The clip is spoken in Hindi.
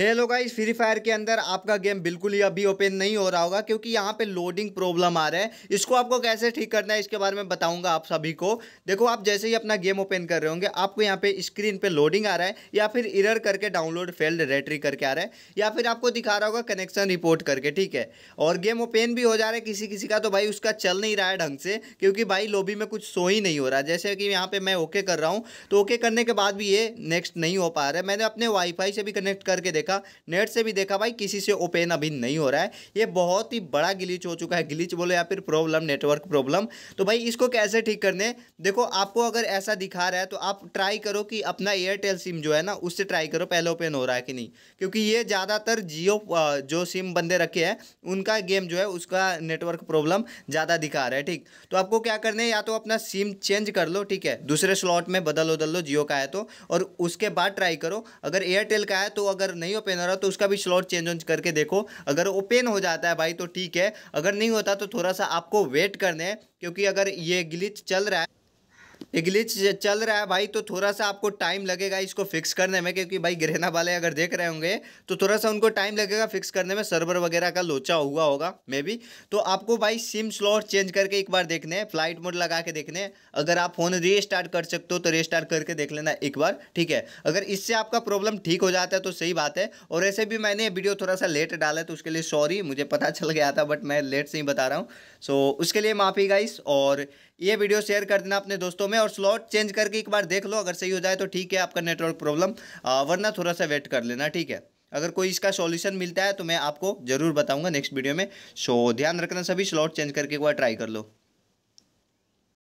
हेलो गाइस फ्री फायर के अंदर आपका गेम बिल्कुल ही अभी ओपन नहीं हो रहा होगा क्योंकि यहाँ पे लोडिंग प्रॉब्लम आ रहा है इसको आपको कैसे ठीक करना है इसके बारे में बताऊंगा आप सभी को देखो आप जैसे ही अपना गेम ओपन कर रहे होंगे आपको यहाँ पे स्क्रीन पे लोडिंग आ रहा है या फिर इरर करके डाउनलोड फेल्ड रेटरी करके आ रहा है या फिर आपको दिखा रहा होगा कनेक्शन रिपोर्ट करके ठीक है और गेम ओपन भी हो जा रहा है किसी किसी का तो भाई उसका चल नहीं रहा है ढंग से क्योंकि भाई लोबी में कुछ सो ही नहीं हो रहा जैसे कि यहाँ पर मैं ओके कर रहा हूँ तो ओके करने के बाद भी ये नेक्स्ट नहीं हो पा रहा है मैंने अपने वाईफाई से भी कनेक्ट करके देखा देखा नेट से भी देखा भाई किसी से ओपन अभी नहीं हो रहा है ये बहुत ही बड़ा गिलीच हो चुका है गिलीच बोलो या फिर प्रॉब्लम नेटवर्क प्रॉब्लम तो भाई इसको कैसे ठीक करने देखो आपको अगर ऐसा दिखा रहा है तो आप ट्राई करो कि अपना एयरटेल सिम जो है ना उससे ट्राई करो पहले ओपन हो रहा है कि नहीं क्योंकि ये ज़्यादातर जियो जो सिम बंदे रखे हैं उनका गेम जो है उसका नेटवर्क प्रॉब्लम ज़्यादा दिखा रहा है ठीक तो आपको क्या करना है या तो अपना सिम चेंज कर लो ठीक है दूसरे स्लॉट में बदल उदल लो जियो का है तो और उसके बाद ट्राई करो अगर एयरटेल का है तो अगर नहीं नहीं ओपन हो रहा तो उसका भी स्लॉट चेंज वेंज करके देखो अगर ओपन हो जाता है भाई तो ठीक है अगर नहीं होता तो थोड़ा सा आपको वेट करना क्योंकि अगर ये ग्लिच चल रहा है ग्लिच चल रहा है भाई तो थोड़ा सा आपको टाइम लगेगा इसको फिक्स करने में क्योंकि भाई गृहना वाले अगर देख रहे होंगे तो थोड़ा सा उनको टाइम लगेगा फिक्स करने में सर्वर वगैरह का लोचा हुआ होगा मे बी तो आपको भाई सिम स्लॉट चेंज करके एक बार देखने फ्लाइट मोड लगा के देखने अगर आप फ़ोन रीस्टार्ट कर सकते हो तो रीस्टार्ट करके देख लेना एक बार ठीक है अगर इससे आपका प्रॉब्लम ठीक हो जाता है तो सही बात है और ऐसे भी मैंने वीडियो थोड़ा सा लेट डाला तो उसके लिए सॉरी मुझे पता चल गया था बट मैं लेट से ही बता रहा हूँ सो उसके लिए माफ़ी गाइस और ये वीडियो शेयर कर देना अपने दोस्तों में और स्लॉट चेंज करके एक बार देख लो अगर सही हो जाए तो ठीक है आपका नेटवर्क प्रॉब्लम वरना थोड़ा सा वेट कर लेना ठीक है अगर कोई इसका सॉल्यूशन मिलता है तो मैं आपको ज़रूर बताऊंगा नेक्स्ट वीडियो में सो ध्यान रखना सभी स्लॉट चेंज करके एक बार ट्राई कर लो